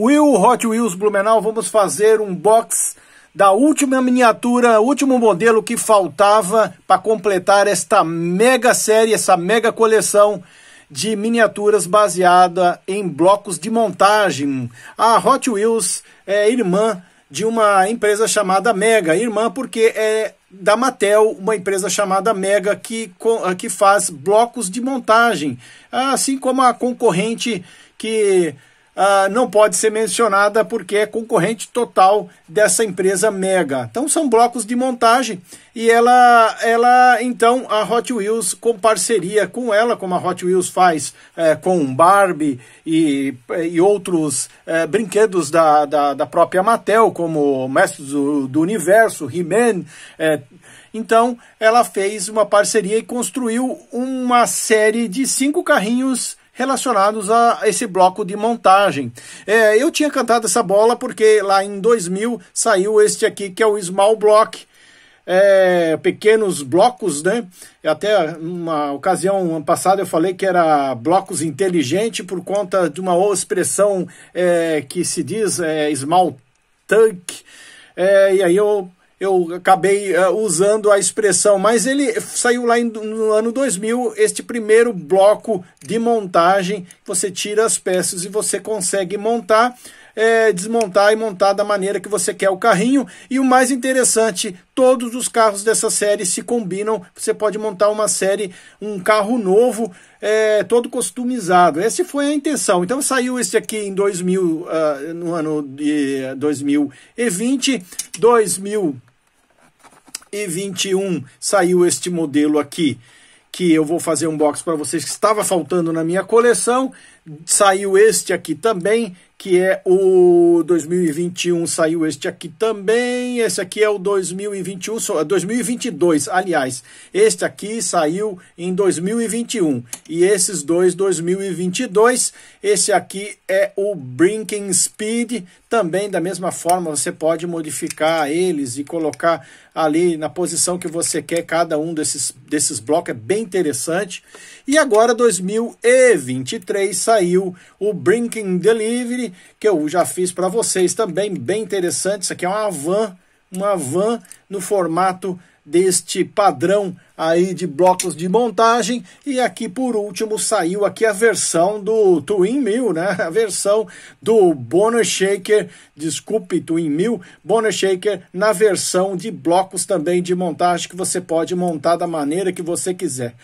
Will Hot Wheels Blumenau, vamos fazer um box da última miniatura, último modelo que faltava para completar esta mega série, essa mega coleção de miniaturas baseada em blocos de montagem. A Hot Wheels é irmã de uma empresa chamada Mega, irmã porque é da Mattel, uma empresa chamada Mega que, que faz blocos de montagem, assim como a concorrente que ah, não pode ser mencionada porque é concorrente total dessa empresa Mega. Então são blocos de montagem e ela, ela então a Hot Wheels com parceria com ela, como a Hot Wheels faz é, com Barbie e, e outros é, brinquedos da, da, da, própria Mattel, como Mestres do, do Universo, He-Man. É, então ela fez uma parceria e construiu uma série de cinco carrinhos relacionados a esse bloco de montagem. É, eu tinha cantado essa bola porque lá em 2000 saiu este aqui que é o Small Block, é, pequenos blocos, né? Até uma ocasião passada eu falei que era blocos inteligente por conta de uma expressão é, que se diz é, small tank. É, e aí eu eu acabei uh, usando a expressão, mas ele saiu lá em, no ano 2000, este primeiro bloco de montagem, você tira as peças e você consegue montar, é, desmontar e montar da maneira que você quer o carrinho, e o mais interessante, todos os carros dessa série se combinam, você pode montar uma série, um carro novo, é, todo customizado, essa foi a intenção, então saiu este aqui em 2000, uh, ah, no ano de 2020, 2000 e 21 saiu este modelo aqui, que eu vou fazer um box para vocês que estava faltando na minha coleção. Saiu este aqui também, que é o 2021, saiu este aqui também. Esse aqui é o 2021, 2022, é aliás. Este aqui saiu em 2021 e esses dois 2022. Esse aqui é o Brinking Speed, também da mesma forma você pode modificar eles e colocar ali na posição que você quer cada um desses desses blocos, é bem interessante. E agora 2023 saiu o Brinking Delivery que eu já fiz para vocês também, bem interessante. Isso aqui é uma van, uma van no formato deste padrão aí de blocos de montagem e aqui por último saiu aqui a versão do Twin Mill, né? A versão do Bonus Shaker, desculpe, Twin Mill, Bonus Shaker na versão de blocos também de montagem que você pode montar da maneira que você quiser.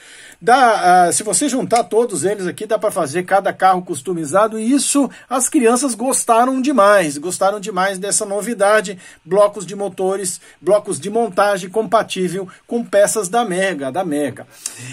Dá, uh, se você juntar todos eles aqui, dá para fazer cada carro customizado e isso as crianças gostaram demais, gostaram demais dessa novidade, blocos de motores, blocos de montagem compatíveis compatível com peças da Mega, da Mega.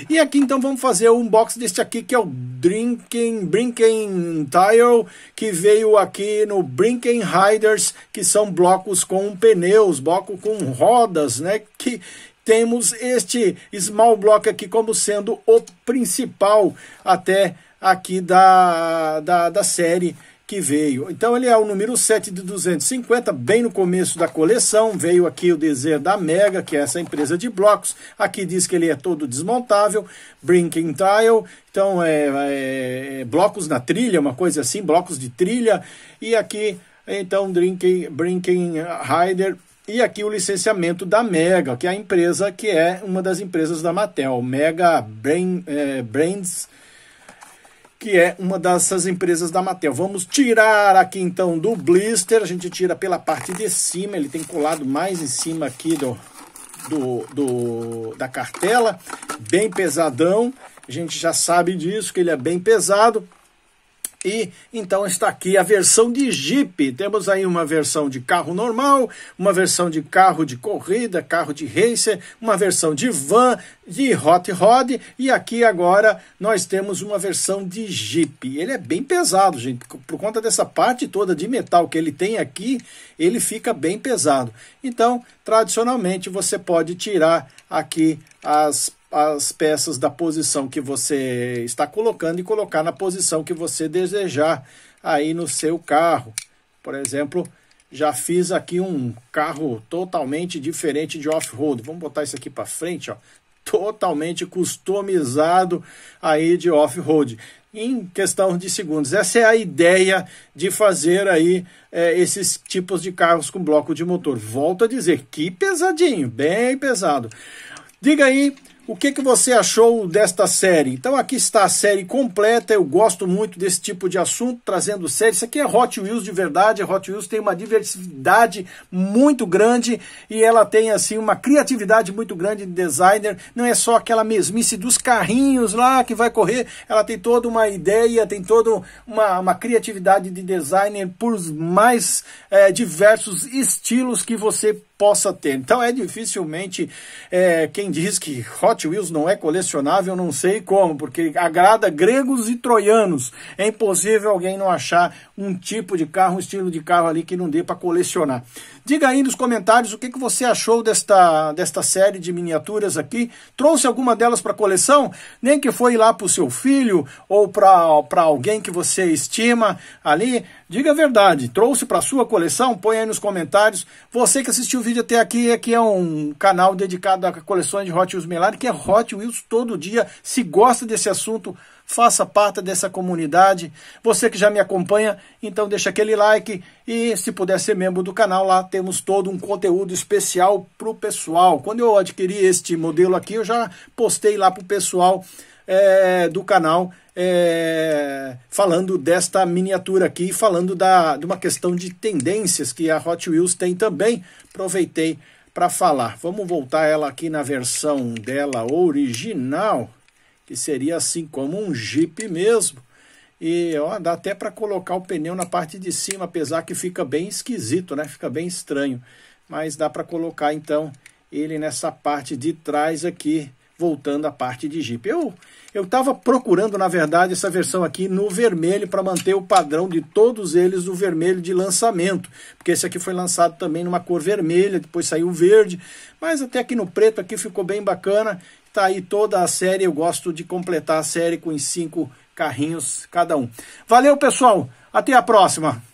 E aqui então vamos fazer um unboxing deste aqui que é o Drinking Brinking Tile, que veio aqui no Brinking Riders, que são blocos com pneus, bloco com rodas, né, que temos este small block aqui como sendo o principal até aqui da, da, da série que veio. Então ele é o número 7 de 250, bem no começo da coleção. Veio aqui o dizer da Mega, que é essa empresa de blocos. Aqui diz que ele é todo desmontável, Brinking Tile. Então é, é, é blocos na trilha, uma coisa assim, blocos de trilha. E aqui, então, Drinking, Brinking Rider. E aqui o licenciamento da Mega, que é a empresa que é uma das empresas da Matel, Mega Brain, é, Brands que é uma dessas empresas da Mattel. Vamos tirar aqui então do blister, a gente tira pela parte de cima, ele tem colado mais em cima aqui do, do, do da cartela, bem pesadão, a gente já sabe disso, que ele é bem pesado. E então está aqui a versão de Jeep. Temos aí uma versão de carro normal, uma versão de carro de corrida, carro de racer, uma versão de van, de hot rod e aqui agora nós temos uma versão de Jeep. Ele é bem pesado, gente, por conta dessa parte toda de metal que ele tem aqui, ele fica bem pesado. Então, tradicionalmente você pode tirar aqui as as peças da posição que você está colocando e colocar na posição que você desejar aí no seu carro. Por exemplo, já fiz aqui um carro totalmente diferente de off-road. Vamos botar isso aqui para frente, ó. Totalmente customizado aí de off-road em questão de segundos. Essa é a ideia de fazer aí é, esses tipos de carros com bloco de motor. Volto a dizer que pesadinho, bem pesado. Diga aí o que, que você achou desta série? Então aqui está a série completa, eu gosto muito desse tipo de assunto, trazendo séries. Isso aqui é Hot Wheels de verdade, a Hot Wheels tem uma diversidade muito grande e ela tem assim uma criatividade muito grande de designer. Não é só aquela mesmice dos carrinhos lá que vai correr, ela tem toda uma ideia, tem toda uma, uma criatividade de designer por mais é, diversos estilos que você possa ter. Então é dificilmente é, quem diz que Hot Wheels não é colecionável, não sei como, porque agrada gregos e troianos. É impossível alguém não achar um tipo de carro, um estilo de carro ali que não dê para colecionar. Diga aí nos comentários o que, que você achou desta, desta série de miniaturas aqui. Trouxe alguma delas para coleção? Nem que foi lá para o seu filho ou para alguém que você estima ali. Diga a verdade, trouxe para sua coleção? Põe aí nos comentários. Você que assistiu o vídeo até aqui, aqui é, é um canal dedicado a coleções de Hot Wheels Melari, que é Hot Wheels todo dia. Se gosta desse assunto, faça parte dessa comunidade. Você que já me acompanha, então deixa aquele like e se puder ser membro do canal lá, temos todo um conteúdo especial para o pessoal. Quando eu adquiri este modelo aqui, eu já postei lá para o pessoal é, do canal é, falando desta miniatura aqui, falando da, de uma questão de tendências que a Hot Wheels tem também. Aproveitei para falar. Vamos voltar ela aqui na versão dela original, que seria assim como um Jeep mesmo. E ó, dá até para colocar o pneu na parte de cima, apesar que fica bem esquisito, né? Fica bem estranho. Mas dá para colocar então ele nessa parte de trás aqui, voltando à parte de Jeep. Eu eu estava procurando, na verdade, essa versão aqui no vermelho para manter o padrão de todos eles do vermelho de lançamento, porque esse aqui foi lançado também numa cor vermelha, depois saiu verde, mas até aqui no preto aqui ficou bem bacana. Tá aí toda a série, eu gosto de completar a série com os cinco carrinhos cada um. Valeu, pessoal. Até a próxima.